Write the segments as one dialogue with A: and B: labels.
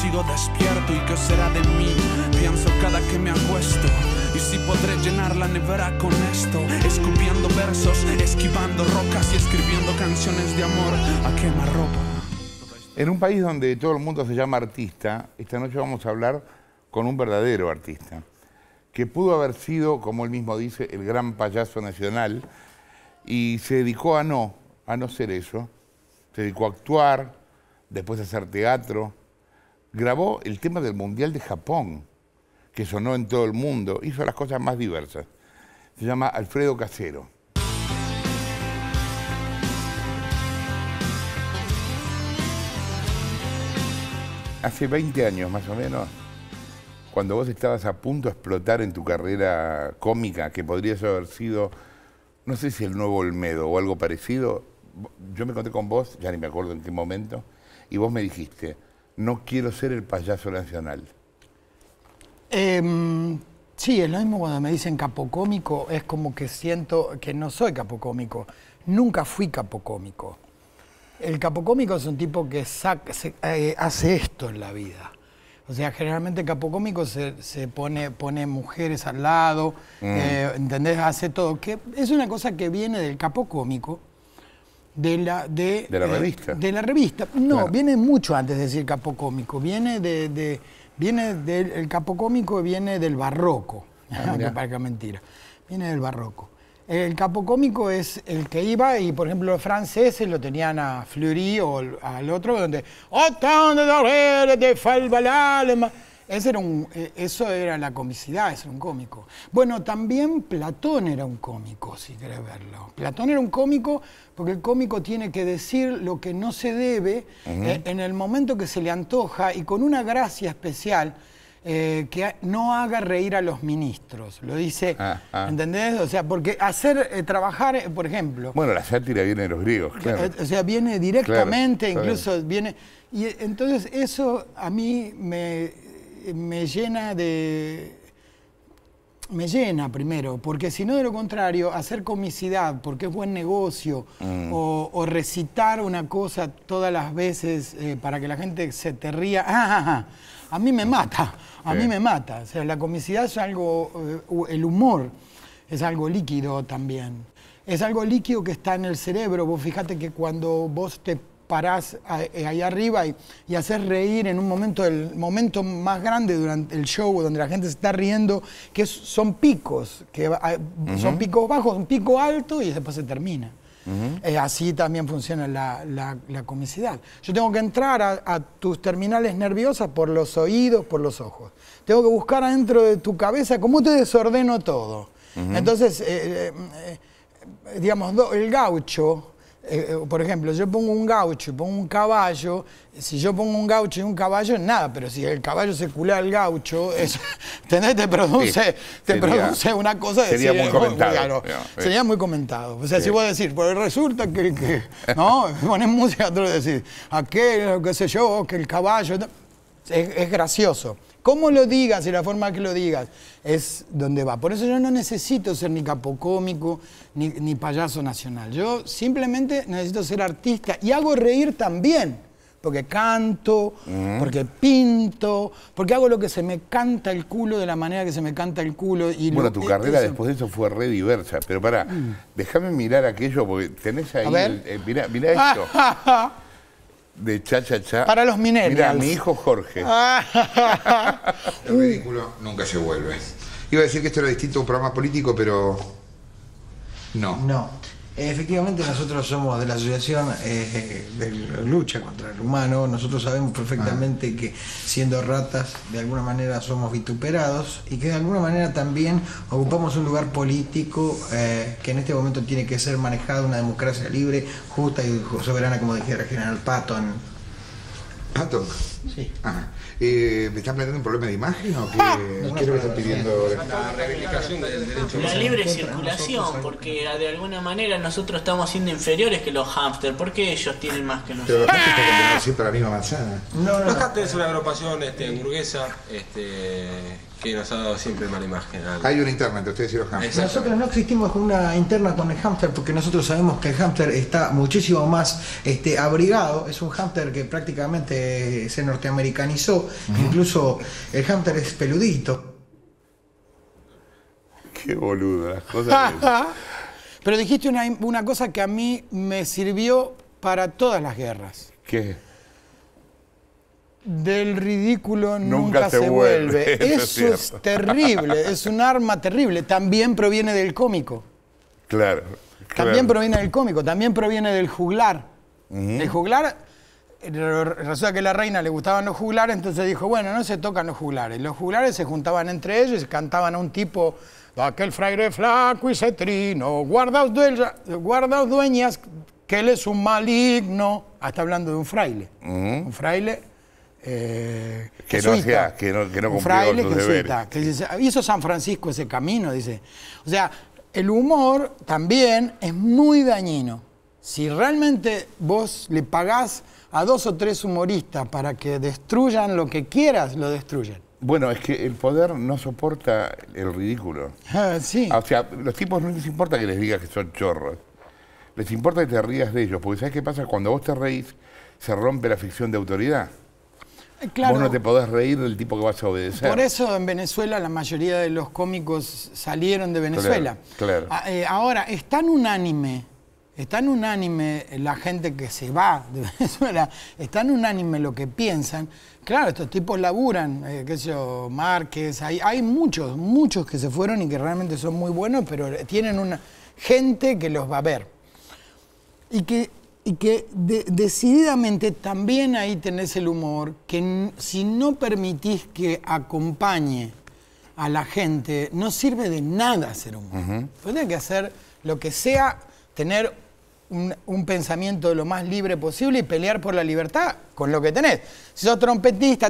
A: sigo despierto y qué será de mí. Pienso cada que me acuesto. Y si podré llenar la nevera con esto, escupiendo versos, esquivando rocas y escribiendo canciones de amor a quemarropa.
B: En un país donde todo el mundo se llama artista, esta noche vamos a hablar con un verdadero artista, que pudo haber sido, como él mismo dice, el gran payaso nacional, y se dedicó a no, a no ser eso. Se dedicó a actuar, después a hacer teatro, grabó el tema del Mundial de Japón, que sonó en todo el mundo, hizo las cosas más diversas. Se llama Alfredo Casero. Hace 20 años más o menos, cuando vos estabas a punto de explotar en tu carrera cómica, que podría haber sido, no sé si el nuevo Olmedo o algo parecido, yo me encontré con vos, ya ni me acuerdo en qué momento, y vos me dijiste, no quiero ser el payaso nacional?
A: Em, sí, es lo mismo cuando me dicen capocómico, es como que siento que no soy capocómico. Nunca fui capocómico. El capocómico es un tipo que saca, eh, hace esto en la vida. O sea, generalmente el capocómico se, pone, pone mujeres al lado, mm. eh, ¿entendés? Hace todo. Que es una cosa que viene del capocómico, de la, de, la eh, revista. De la revista. No, viene mucho antes de decir capocómico. Viene de, viene del el capo viene del barroco. que ah, mentira. Viene del barroco. El capo cómico es el que iba y, por ejemplo, los franceses lo tenían a Fleury o al otro, donde... Oh, de eh, eso era la comicidad, es un cómico. Bueno, también Platón era un cómico, si querés verlo. Platón era un cómico porque el cómico tiene que decir lo que no se debe eh, en el momento que se le antoja y con una gracia especial. Eh, que no haga reír a los ministros. Lo dice, ah, ah. ¿entendés? O sea, porque hacer trabajar, por ejemplo. Bueno,
B: la sátira viene de los griegos, claro.
A: o sea, viene directamente, incluso viene. Y entonces eso a mí me me llena de... Me llena primero, porque si no de lo contrario, hacer comicidad, porque es buen negocio, mm. o, recitar una cosa todas las veces eh, para que la gente se te ría, ah, ah, ah. a mí me mata, a mí me mata. O sea, la comicidad es algo, eh, el humor es algo líquido también es algo líquido que está en el cerebro. Vos fíjate que cuando vos te parás eh, ahí arriba y, haces hacer reír en un momento, el momento más grande durante el show, donde la gente se está riendo, que son picos, que son picos bajos, un pico alto y después se termina. Eh, así también funciona la, comicidad. Yo tengo que entrar a, tus terminales nerviosas por los oídos, por los ojos. Tengo que buscar adentro de tu cabeza cómo te desordeno todo. Entonces, eh, digamos, el gaucho eh, eh, por ejemplo, yo pongo un gaucho y pongo un caballo, si yo pongo un gaucho y un caballo, nada, pero si el caballo se culea al gaucho, Te produce, una cosa de Sería muy oh, comentado. sería muy comentado. O sea, si vos decís, pues resulta que, que no, música, tú lo decís, aquel, qué sé yo, que el caballo, es gracioso. Cómo lo digas y la forma que lo digas es donde va. Por eso yo no necesito ser ni capocómico ni, payaso nacional. Yo simplemente necesito ser artista y hago reír también porque canto, porque pinto, porque hago lo que se me canta el culo de la manera que se me canta el culo. bueno, tu e, carrera después
B: de eso fue re diversa, pero para, mm. déjame mirar aquello porque tenés ahí, el, eh, mirá esto de cha cha cha. Para los mineros. Mira, mi hijo Jorge.
A: Ah. el ridículo
B: nunca se vuelve. Iba a decir que esto era distinto a un programa político, pero
A: no. No. Efectivamente, nosotros somos de la Asociación eh, de Lucha contra el Humano. Nosotros sabemos perfectamente ah. que siendo ratas, de alguna manera somos vituperados y que de alguna manera también ocupamos un lugar político eh, que en este momento tiene que ser manejado una democracia libre, justa y soberana, como dijera el general Patton. Patton. Sí. Ah. Eh, ¿Me están planteando un problema de imagen o qué, es lo que me están pidiendo? La
B: reivindicación del derecho. La libre circulación, porque ah, de alguna manera nosotros estamos siendo inferiores que los
A: hámsters. ¿Por qué ellos tienen más que nosotros?
B: Pero no siempre la misma manzana.
A: No, no, los hamsters es una agrupación este, burguesa este, que nos ha dado siempre mala imagen. Hay una interna entre ustedes y los hamsters. Nosotros no existimos con una interna con el hamster porque nosotros sabemos que el hamster está muchísimo más este, abrigado. Es un hamster que prácticamente se norteamericanizó. Incluso el hamster es peludito.
B: Qué boluda,
A: cosa Pero dijiste una, una cosa que a mí me sirvió para todas las guerras. ¿Qué? del ridículo nunca, se, vuelve. Eso, es, terrible, es un arma terrible. También proviene del cómico. Claro. También proviene del cómico, también proviene del juglar. El juglar, resulta que a la reina le gustaban los juglar, entonces dijo, bueno, no se tocan los juglares. Los juglares se juntaban entre ellos y cantaban a un tipo, aquel fraile flaco y cetrino, guardaos, dueñas, guardaos dueñas, que él es un maligno. Hasta hablando de un fraile. Un fraile eh, que, no sea,
B: que, no que no cumplió fraile deberes.
A: hizo San Francisco ese camino, dice. O sea, el humor también es muy dañino. Si realmente vos le pagás a dos o tres humoristas para que destruyan lo que quieras, lo destruyen.
B: Bueno, es que el poder no soporta el ridículo. Ah, sí. O sea, los tipos no les importa que les digas que son chorros. Les importa que te rías de ellos, porque ¿sabes qué pasa? Cuando vos te reís, se rompe la ficción de autoridad. Eh, Vos no te podés reír del tipo que vas a obedecer. Por
A: eso en Venezuela la mayoría de los cómicos salieron de Venezuela. Claro. Ah, eh, ahora, están unánime, están unánime la gente que se va de Venezuela, están unánime lo que piensan. Claro, estos tipos laburan, eh, qué sé yo, Márquez, hay, hay muchos, muchos que se fueron y que realmente son muy buenos, pero tienen una gente que los va a ver. Y que y que decididamente también ahí tenés el humor, que si no permitís que acompañe a la gente, no sirve de nada hacer humor. Uh que hacer lo que sea, tener un, pensamiento lo más libre posible y pelear por la libertad con lo que tenés. Si sos trompetista,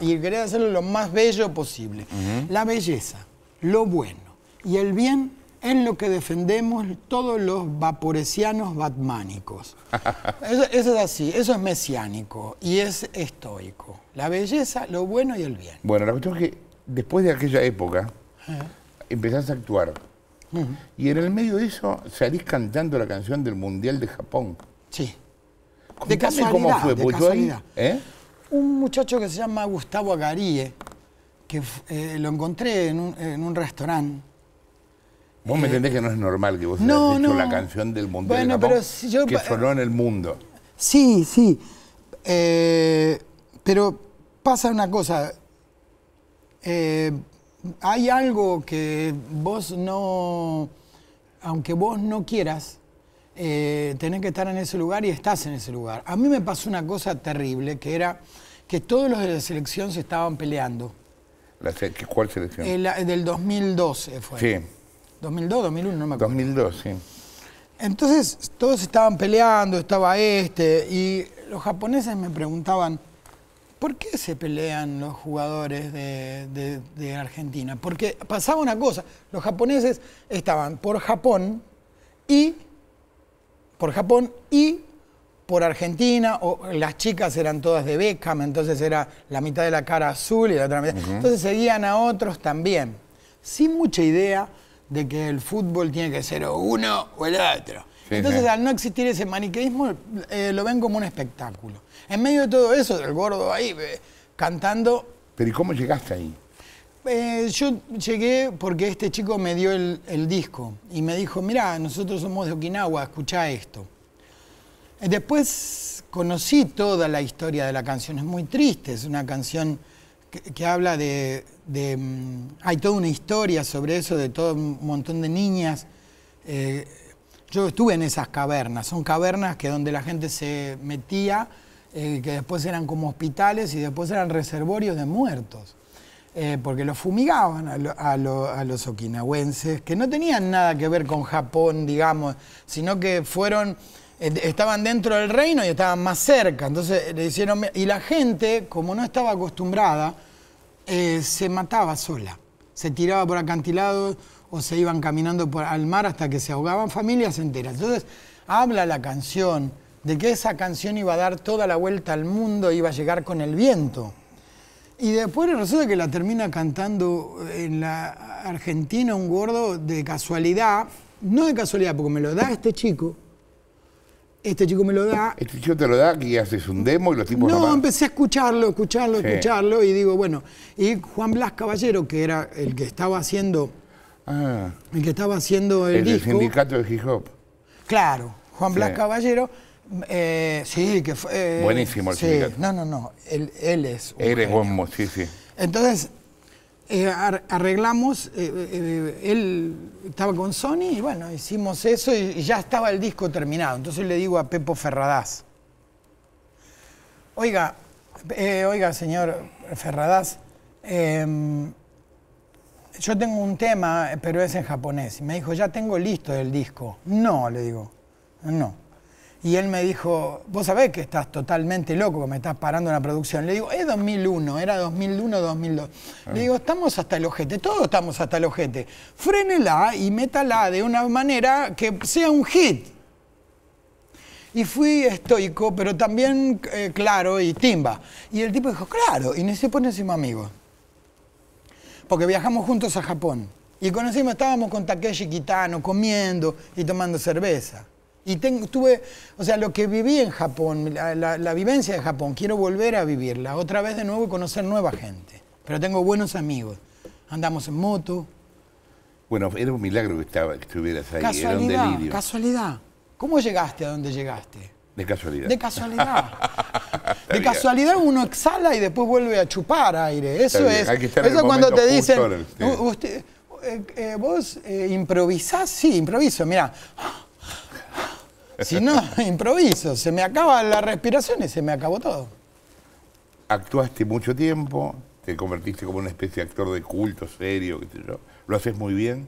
A: y querés hacerlo lo más bello posible. La belleza, lo bueno y el bien en lo que defendemos todos los vaporesianos batmánicos. Eso, es así, eso es mesiánico y es estoico. La belleza, lo bueno y el bien. Bueno, la cuestión es que
B: después de aquella época empezás a actuar. Y en el medio de eso salís cantando la canción del Mundial de Japón. Sí. de casualidad, cómo fue, de ¿eh?
A: Un muchacho que se llama Gustavo Agaríe, que eh, lo encontré en un, en un restaurante
B: Vos me entendés que no es normal que vos hayas dicho la canción del mundo que sonó en el mundo.
A: Sí, sí. Eh, pero pasa una cosa. Eh, hay algo que vos no, aunque vos no quieras, eh, tenés que estar en ese lugar y estás en ese lugar. A mí me pasó una cosa terrible, que era que todos los de la selección se estaban peleando.
B: ¿Cuál selección?
A: del 2012 fue. Sí. 2002, 2001, no
B: me acuerdo. 2002, sí.
A: Entonces todos estaban peleando, estaba este, y los japoneses me preguntaban, ¿por qué se pelean los jugadores de, Argentina? Porque pasaba una cosa, los japoneses estaban por Japón y por Japón y por Argentina, o las chicas eran todas de Beckham, entonces era la mitad de la cara azul y la otra mitad. Entonces seguían a otros también, sin mucha idea de que el fútbol tiene que ser o uno o el otro. Entonces, al no existir ese maniqueísmo, eh, lo ven como un espectáculo. En medio de todo eso, del gordo ahí eh, cantando. ¿Pero y cómo llegaste ahí? Eh, yo llegué porque este chico me dio el, el disco y me dijo, mira, nosotros somos de Okinawa, escucha esto. Después conocí toda la historia de la canción, es muy triste, es una canción que, habla de, mm, Hay toda una historia sobre eso, de todo un montón de niñas. Eh, yo estuve en esas cavernas, son cavernas que donde la gente se metía, eh, que después eran como hospitales y después eran reservorios de muertos. Eh, porque los fumigaban a, a, los okinawenses, que no tenían nada que ver con Japón, digamos, sino que fueron eh, estaban dentro del reino y estaban más cerca. Entonces le hicieron. Y la gente, como no estaba acostumbrada, eh, se mataba sola. Se tiraba por acantilados o se iban caminando por, al mar hasta que se ahogaban familias enteras. Entonces, habla la canción de que esa canción iba a dar toda la vuelta al mundo, iba a llegar con el viento. Y después resulta que la termina cantando en la Argentina un gordo de casualidad, no de casualidad, porque me lo da este chico, este chico me lo da.
B: Este chico te lo da y haces un demo y los tipos... No,
A: empecé a escucharlo, escucharlo, escucharlo y digo, bueno, y Juan Blas Caballero, que era el que estaba haciendo... Ah, el que estaba haciendo el, el disco... El sindicato de hip hop. Claro, Juan Blas Caballero... Eh, sí, que fue... Eh, Buenísimo el sindicato. No, no, no, él, es... Un
B: él es sí, sí.
A: Entonces, eh, arreglamos, eh, eh, él estaba con Sony y bueno, hicimos eso y, ya estaba el disco terminado. Entonces le digo a Pepo Ferradás, oiga, oiga señor Ferradás, em, yo tengo un tema, pero es en japonés. Y me dijo, ya tengo listo el disco. No, le digo, no. Y él me dijo, vos sabés que estás totalmente loco, que me estás parando en la producción. Le digo, es 2001, era 2001, 2002. Le digo, estamos hasta el ojete, todos estamos hasta el ojete. Frénela y métala de una manera que sea un hit. Y fui estoico, pero también eh, claro y timba. Y el tipo dijo, claro, y se pone encima amigos. Porque viajamos juntos a Japón. Y conocimos, estábamos con Takeshi Kitano comiendo y tomando cerveza. Y tengo, tuve, o sea, lo que viví en Japón, la, vivencia de Japón, quiero volver a vivirla, otra vez de nuevo y conocer nueva gente. Pero tengo buenos amigos. Andamos en moto.
B: Bueno, era un milagro que, estuvieras ahí. Casualidad, era un delirio.
A: casualidad. ¿Cómo llegaste a donde llegaste?
B: De casualidad. De
A: casualidad. de casualidad uno exhala y después vuelve a chupar aire. Eso es. Eso cuando te dicen, eh, eh, vos eh, improvisás, sí, improviso. Mira, si no, improviso. Se me la respiración y se me acabó todo.
B: Actuaste mucho tiempo, te convertiste como una especie de actor de culto, serio, qué sé yo. Lo haces muy bien.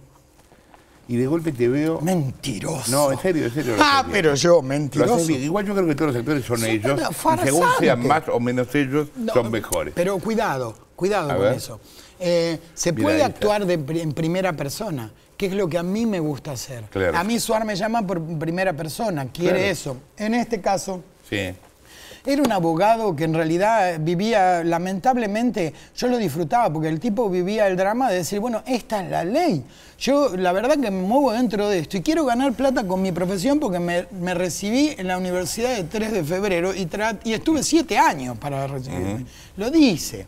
B: Y de golpe te veo. Mentiroso. No, en serio, en serio. Ah, pero yo, mentiroso. Igual yo creo que todos los actores son, ellos. Y según sean más o menos ellos, son mejores. Pero
A: cuidado, cuidado con eso. Eh, se puede actuar en primera persona que es lo que a mí me gusta hacer. A mí Suar me llama por primera persona, quiere eso. En este caso,
B: era
A: un abogado que en realidad vivía, lamentablemente, yo lo disfrutaba, porque el tipo vivía el drama de decir, bueno, esta es la ley. Yo la verdad que me muevo dentro de esto y quiero ganar plata con mi profesión porque me, recibí en la universidad de 3 de febrero y, estuve siete años para recibirme. Lo dice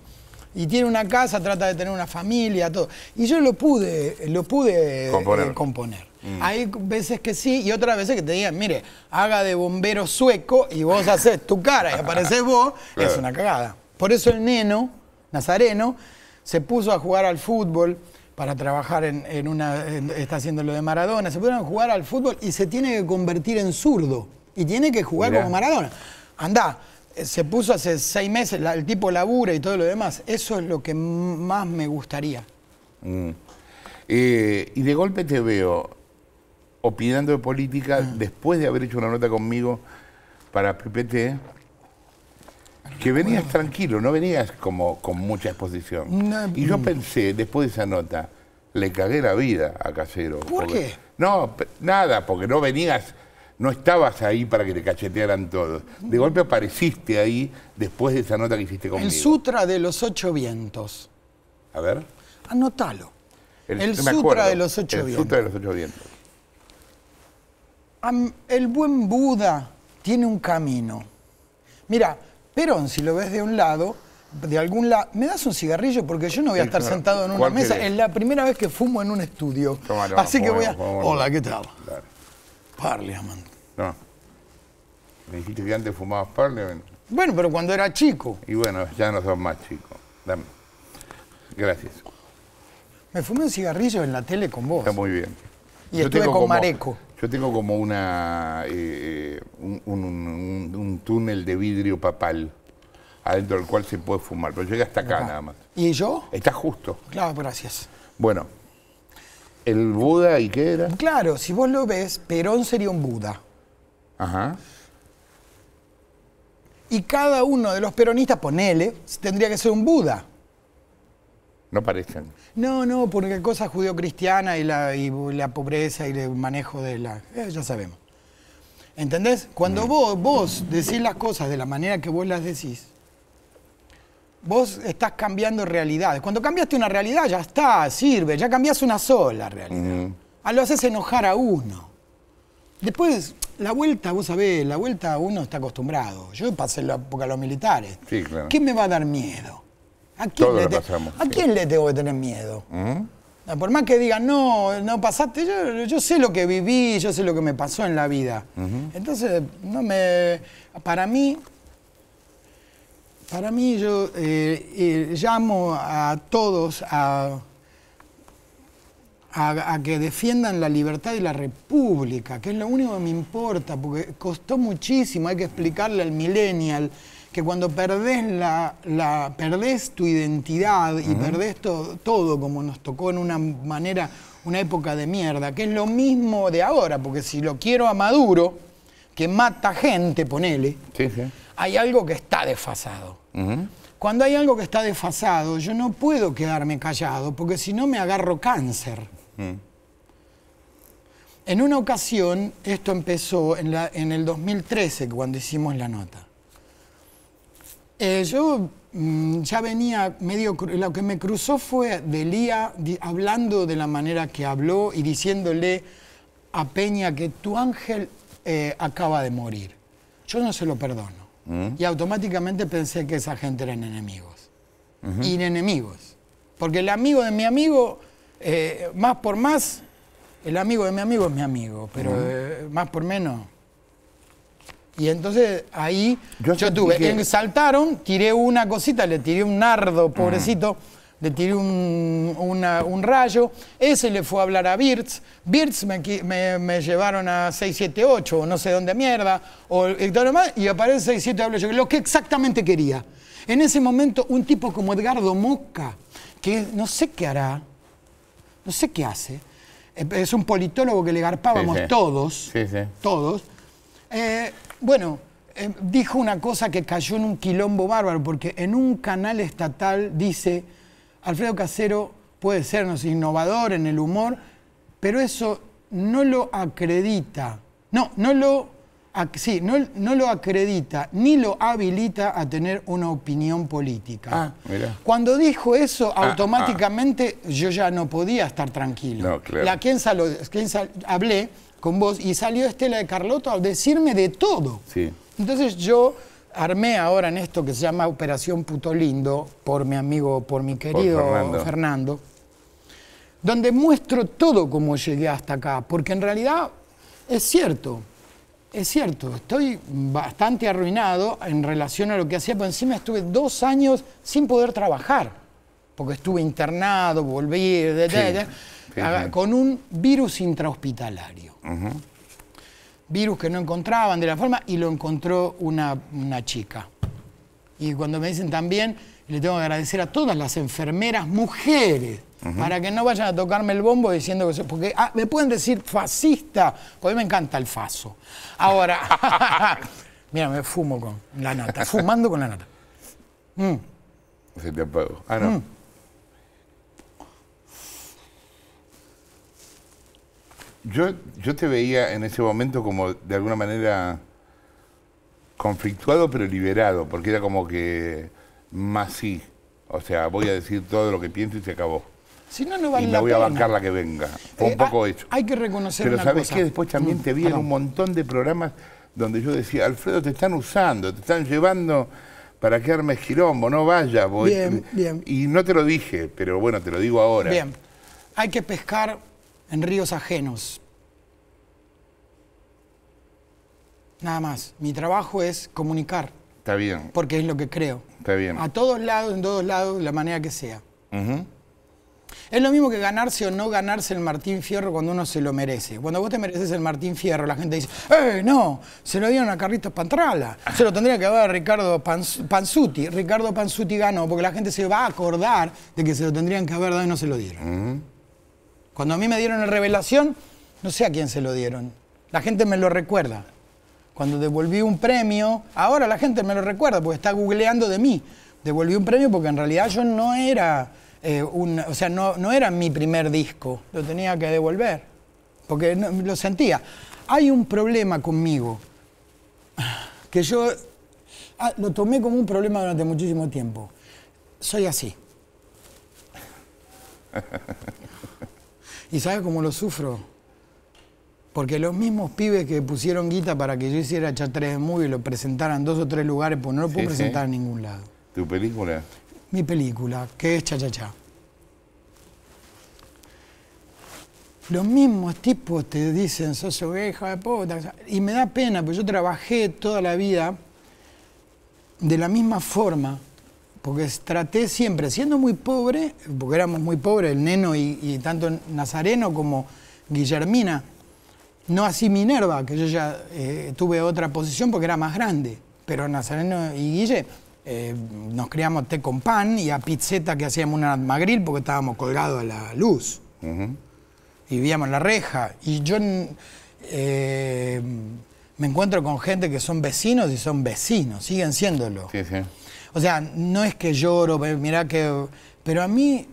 A: y tiene una casa, trata de tener una familia, todo. Y yo lo pude, lo pude eh, componer. Mm. Hay veces que sí y otras veces que te digan, mire, haga de bombero sueco y vos haces tu cara y apareces vos, es una cagada. Por eso el neno, Nazareno, se puso a jugar al fútbol para trabajar en, una, está haciendo lo de Maradona, se puso a jugar al fútbol y se tiene que convertir en zurdo y tiene que jugar como Maradona. Andá, se puso hace seis meses, el tipo labura y todo lo demás. Eso es lo que más me gustaría.
B: Mm. Eh, y de golpe te veo opinando de política ah. después de haber hecho una nota conmigo para PPT. Que venías tranquilo, no venías como con mucha exposición. y yo mm. pensé, después de esa nota, le cagué la vida a Casero. ¿Por qué? No, nada, porque no venías no estabas ahí para que te cachetearan todos. De golpe apareciste ahí después de esa nota que hiciste conmigo. El
A: Sutra de los Ocho Vientos. A ver. Anótalo. El, Sutra de los Ocho Vientos. El
B: Sutra de los Ocho Vientos.
A: el buen Buda tiene un camino. Mira, Perón, si lo ves de un lado, de algún lado. ¿Me das un cigarrillo? Porque yo no voy a estar sentado en una mesa. Es la primera vez que fumo en un estudio.
B: Así que voy a. Hola, ¿qué tal? Parliament. No. Me dijiste que antes fumabas Parliament.
A: Bueno, pero cuando era chico.
B: Y bueno, ya no son más chicos Dame. Gracias.
A: Me fumé un cigarrillo en la tele con vos. Está muy bien. Y yo estuve con como, Mareco.
B: Yo tengo como una eh, eh, un, túnel de vidrio papal adentro del cual se puede fumar, pero llega hasta acá. nada más. ¿Y yo? Está justo. Claro,
A: gracias. Bueno, ¿El Buda y qué era? Claro, si vos lo ves, Perón sería un Buda. Ajá. Y cada uno de los peronistas, ponele, tendría que ser un Buda.
B: No parecen.
A: No, no, porque cosa judeocristiana y la, y la pobreza y el manejo de la. Eh, ya sabemos. ¿Entendés? Cuando mm. vos, vos decís las cosas de la manera que vos las decís, vos estás cambiando realidades. Cuando cambiaste una realidad, ya está, sirve, ya cambias una sola realidad. A ah, lo haces enojar a uno. Después, la vuelta, vos sabés, la vuelta uno está acostumbrado. Yo pasé la época a los militares.
B: Sí, claro. ¿Qué me
A: va a dar miedo? ¿A quién, le, tengo que tener miedo? Por más que digan, no, no pasaste, yo, sé lo que viví, yo sé lo que me pasó en la vida. Entonces, no me, para mí, para mí yo eh, eh, llamo a todos a, que defiendan la libertad y la república, que es lo único que me importa, porque costó muchísimo, hay que explicarle al millennial que cuando perdés, la, la tu identidad y perdés todo, como nos tocó en una manera, una época de mierda, que es lo mismo de ahora, porque si lo quiero a Maduro, que mata gente, ponele. Sí, sí hay algo que está desfasado. Cuando hay algo que está desfasado, yo no puedo quedarme callado, porque si no me agarro cáncer. Mm. En una ocasión, esto empezó en, el 2013, cuando hicimos la nota. Eh, yo mm, ya venía medio... Lo que me cruzó fue Delía hablando de la manera que habló y diciéndole a Peña que tu ángel eh, acaba de morir. Yo no se lo perdono y automáticamente pensé que esa gente eran enemigos. Uh enemigos. Porque el amigo de mi amigo, eh, más por más, el amigo de mi amigo es mi amigo, pero eh, más por menos. Y entonces ahí yo, tuve, saltaron, tiré una cosita, le tiré un nardo, pobrecito le tiré un, rayo, ese le fue a hablar a Birds, Birds me, me, llevaron a 678 o no sé dónde mierda, o, y, todo y aparece 67 lo que exactamente quería. En ese momento un tipo como Edgardo Mosca, que no sé qué hará, no sé qué hace, eh, es un politólogo que le garpábamos todos, todos, eh, bueno, eh, dijo una cosa que cayó en un quilombo bárbaro, porque en un canal estatal dice Alfredo Casero puede sernos innovador en el humor, pero eso no lo acredita. No, no lo, sí, no, lo acredita ni lo habilita a tener una opinión política. Ah, Cuando dijo eso, ah, ah. automáticamente yo ya no podía estar tranquilo. No, La quien hablé con vos y salió Estela de Carlotto a decirme de todo. Sí. Entonces yo armé ahora en esto que se llama Operación Putolindo por mi amigo, por mi querido Fernando. donde muestro todo cómo llegué hasta acá, porque en realidad es cierto, es cierto, estoy bastante arruinado en relación a lo que hacía, por encima estuve dos años sin poder trabajar, porque estuve internado, volví, con un virus intrahospitalario virus que no encontraban de la forma y lo encontró una, chica. Y cuando me dicen también, le tengo que agradecer a todas las enfermeras mujeres para que no vayan a tocarme el bombo diciendo que soy, porque ah, me pueden decir fascista, porque a mí me encanta el faso. Ahora, mira, me fumo con la nata, fumando con la nata. Mm.
B: Se te apago Ah, no. Mm. Yo, te veía en ese momento como de alguna manera conflictuado pero liberado, porque era como que más sí. O sea, voy a decir todo lo que pienso y se acabó.
A: Si no, no vale y me la voy a bancar
B: la que venga. un eh, poco hecho.
A: Hay que reconocer Pero ¿sabes qué? Después
B: también mm, te vi en un montón de programas donde yo decía, Alfredo, te están usando, te están llevando para que armes no vayas. Bien, bien. Y no te lo dije, pero bueno, te lo digo ahora. Bien,
A: hay que pescar en ríos ajenos. Nada más. Mi trabajo es comunicar. Está bien. Porque es lo que creo. Está bien. A todos lados, en todos lados, de la manera que sea. Es lo mismo que ganarse o no ganarse el Martín Fierro cuando uno se lo merece. Cuando vos te mereces el Martín Fierro, la gente dice, ¡eh, no! Se lo dieron a Carlitos Pantrala. Ah. Se lo tendría que haber a Ricardo Panzuti. Ricardo Panzuti ganó porque la gente se va a acordar de que se lo tendrían que haber dado y no se lo dieron. Cuando a mí me dieron la revelación, no sé a quién se lo dieron. La gente me lo recuerda. Cuando devolví un premio, ahora la gente me lo recuerda porque está googleando de mí. Devolví un premio porque en realidad yo no era, eh, un, o sea, no, era mi primer disco. Lo tenía que devolver porque lo sentía. Hay un problema conmigo que yo ah, lo tomé como un problema durante muchísimo tiempo. Soy así. ¿Y sabes cómo lo sufro? Porque los mismos pibes que pusieron guita para que yo hiciera Chatres de y lo presentaran dos o tres lugares, pues no lo puedo presentar en ningún lado.
B: ¿Tu película?
A: Mi película, que es Chachachá. Los mismos tipos te dicen, sos oveja de puta. Y me da pena, porque yo trabajé toda la vida de la misma forma porque traté siempre, siendo muy pobre, porque éramos muy pobres, el neno y, tanto Nazareno como Guillermina, no así Minerva, que yo ya eh, tuve otra posición porque era más grande, pero Nazareno y Guille eh, nos criamos té con pan y a pizzeta que hacíamos una magril porque estábamos colgados a la luz. Y vivíamos la reja. Y yo eh, me encuentro con gente que son vecinos y son vecinos, siguen siéndolo. Sí, sí. O sea, no es que lloro, mirá que... Pero a mí,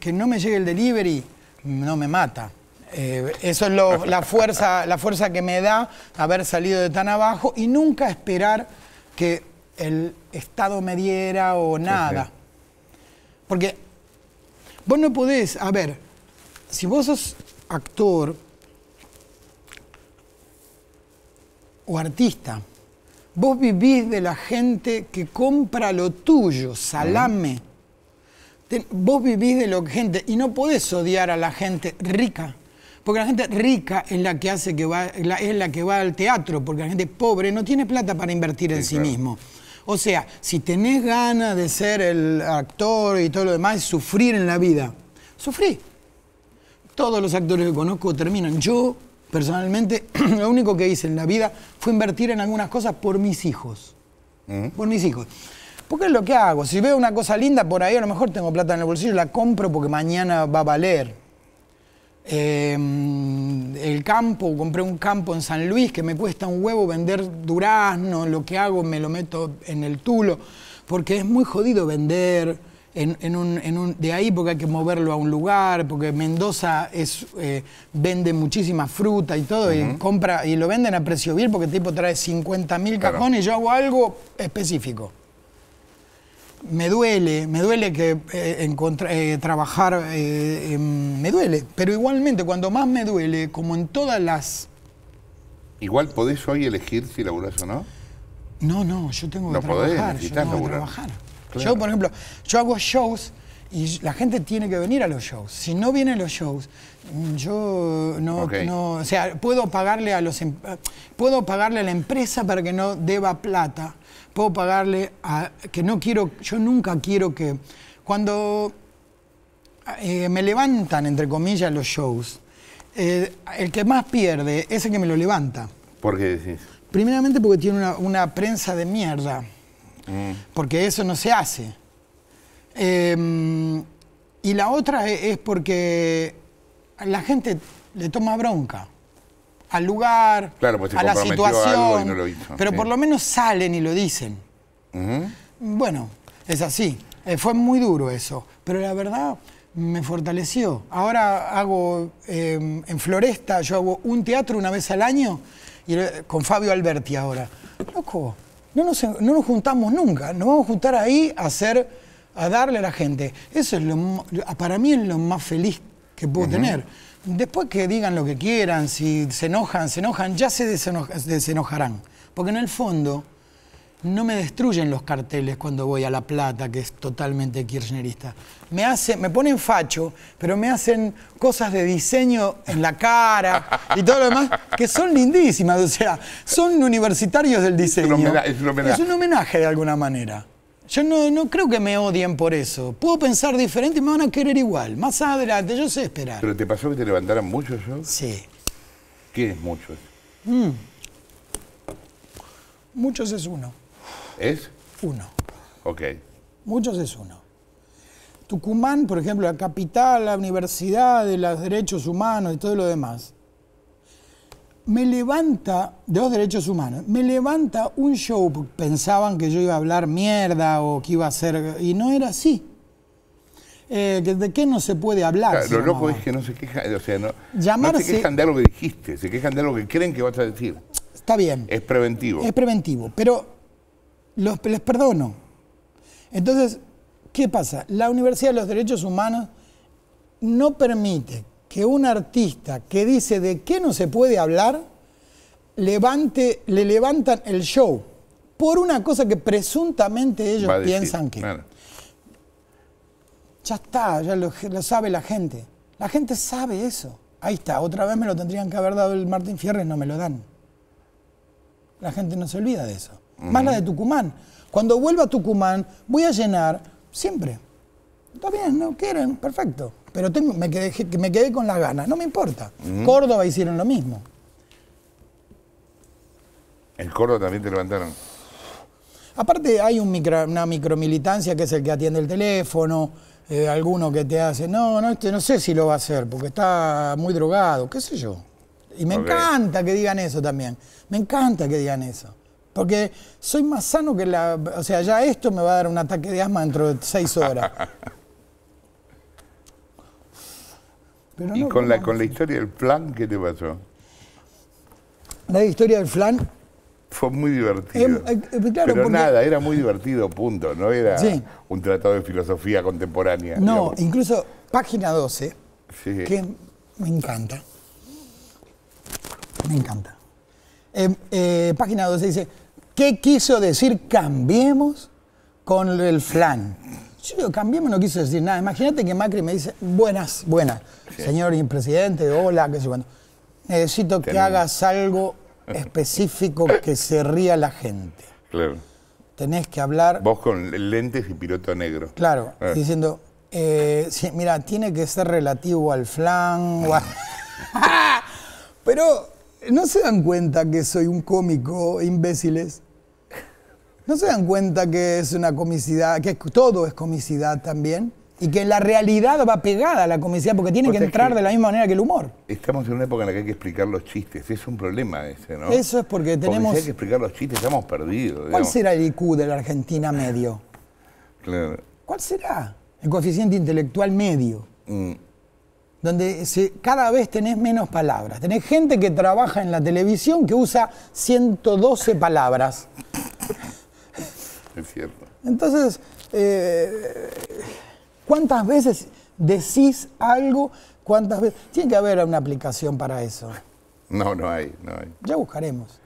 A: que no me llegue el delivery, no me mata. Eh, eso es la, fuerza, la fuerza que me da haber salido de tan abajo y nunca esperar que el Estado me diera o nada. Porque vos no podés, a ver, si vos sos actor o artista, Vos vivís de la gente que compra lo tuyo, salame. vos vivís de la gente y no podés odiar a la gente rica. Porque la gente rica es la que hace que va, es la que va al teatro, porque la gente pobre no tiene plata para invertir en sí, mismo. O sea, si tenés ganas de ser el actor y todo lo demás, sufrir en la vida. Sufrí. Todos los actores que conozco terminan. Yo Personalmente, lo único que hice en la vida fue invertir en algunas cosas por mis hijos. Por mis hijos. Porque es lo que hago. Si veo una cosa linda, por ahí a lo mejor tengo plata en el bolsillo, la compro porque mañana va a valer. Em, el campo, compré un campo en San Luis que me cuesta un huevo vender durazno, lo que hago me lo meto en el tulo, porque es muy jodido vender, en, en un, en un, de ahí porque hay que moverlo a un lugar, porque Mendoza es, eh, vende muchísima fruta y todo, y compra y lo venden a precio vil porque el tipo trae 50 mil cajones, yo hago algo específico. Me duele, me duele que eh, eh, trabajar, me duele, pero igualmente cuando más me duele, como en todas las...
B: Igual podés hoy elegir si laburás o no.
A: No, no, yo tengo que no trabajar, tengo trabajar. Yo, por ejemplo, yo hago shows y la gente tiene que venir a los shows. Si no viene a los shows, mm, yo no, o sea, puedo pagarle a los em, puedo pagarle a la empresa para que no deba plata. Puedo pagarle a que no quiero, yo nunca quiero que cuando eh, me levantan entre comillas los shows, eh, el que más pierde es el que me lo levanta.
B: ¿Por qué decís?
A: Primeramente porque tiene una prensa de mierda. Mm. porque eso no se hace. Em, y la otra e, es porque la gente le toma bronca al lugar, pues a la situación, pero por lo menos salen y lo dicen. Bueno, es así. Eh, fue muy duro eso, pero la verdad me fortaleció. Ahora hago em, en Floresta, yo hago un teatro una vez al año eh, con Fabio Alberti ahora. Loco, no nos, no nos juntamos nunca, nos vamos a juntar ahí a hacer, a darle a la gente. Eso es lo, para mí es lo más feliz que puedo tener. Después que digan lo que quieran, si se enojan, se enojan, ya se desenojarán. Porque en el fondo, no me destruyen los carteles cuando voy a La Plata, que es totalmente kirchnerista. Me, hace, me ponen facho, pero me hacen cosas de diseño en la cara y todo lo demás, que son lindísimas. O sea, son universitarios del diseño. Es un homenaje. de alguna manera. Yo no, no, creo que me odien por eso. Puedo pensar diferente y me van a querer igual. Más adelante, yo sé esperar. ¿Pero
B: te pasó que te levantaran muchos, yo? Sí. ¿Qué es mucho?
A: Mm. Muchos es uno. ¿Es? Uno. Ok. Muchos es uno. Tucumán, por ejemplo, la capital, la universidad de los derechos humanos y todo lo demás, me levanta, de los derechos humanos, me levanta un show, pensaban que yo iba a hablar mierda o que iba a ser, y no era así. Eh, ¿De qué no se puede hablar? Claro, lo loco es
B: que no se quejan, o sea, no, Llamarse, se quejan de algo que dijiste, se quejan de lo que creen que vas a decir. Está bien. Es preventivo. Es
A: preventivo, pero les perdono. Entonces, ¿qué pasa? La Universidad de los Derechos Humanos no permite que un artista que dice de qué no se puede hablar, levante, le levantan el show por una cosa que presuntamente ellos piensan que... Ya está, ya lo, lo, sabe la gente. La gente sabe eso. Ahí está, otra vez me lo tendrían que haber dado el Martín Fierres, no me lo dan. La gente no se olvida de eso más la de Tucumán. Cuando vuelva a Tucumán, voy a llenar siempre. Está bien, no quieren, perfecto. Pero tengo, me, quedé, me quedé con las ganas, no me importa. Córdoba hicieron lo mismo.
B: ¿El Córdoba también te levantaron?
A: Aparte hay un una micromilitancia que es el que atiende el teléfono, eh, alguno que te hace, no, no, este no sé si lo va a hacer porque está muy drogado, qué sé yo. Y me encanta que digan eso también, me encanta que digan eso. Porque soy más sano que la... O sea, ya esto me va a dar un ataque de asma dentro de seis horas. ¿Y con la,
B: con la historia del flan qué te pasó?
A: La historia del flan...
B: Fue muy divertido. Em, eh,
A: eh, Pero nada,
B: era muy divertido, punto. No era un tratado de filosofía contemporánea. No,
A: incluso página 12, que me encanta. Me encanta. Em, eh, página 12 dice, ¿Qué quiso decir cambiemos con el flan? Yo digo, cambiemos, no quiso decir nada. Imagínate que Macri me dice, buenas, buenas, señor presidente, hola, qué sé cuándo. Necesito que hagas algo específico que se ría la gente. Claro. Tenés que hablar.
B: Vos con lentes y piloto negro.
A: Claro, ah. diciendo, eh, mira, tiene que ser relativo al flan. Pero no se dan cuenta que soy un cómico, imbéciles. ¿No se dan cuenta que es una comicidad, que todo es comicidad también? Y que la realidad va pegada a la comicidad porque tiene que entrar de la misma manera que el humor.
B: Estamos en una época en la que hay que explicar los chistes. Es un problema ese, ¿no? Eso es porque tenemos... si hay que explicar los chistes, estamos perdidos. ¿Cuál será
A: el IQ de la Argentina medio? Claro. ¿Cuál será? El coeficiente intelectual medio. Mm. Donde se, cada vez tenés menos palabras. Tenés gente que trabaja en la televisión que usa 112 palabras. Es cierto. Entonces, eh, ¿cuántas veces decís algo? ¿Cuántas veces? Tiene que haber una aplicación para eso.
B: No, no hay, no
A: hay. Ya buscaremos.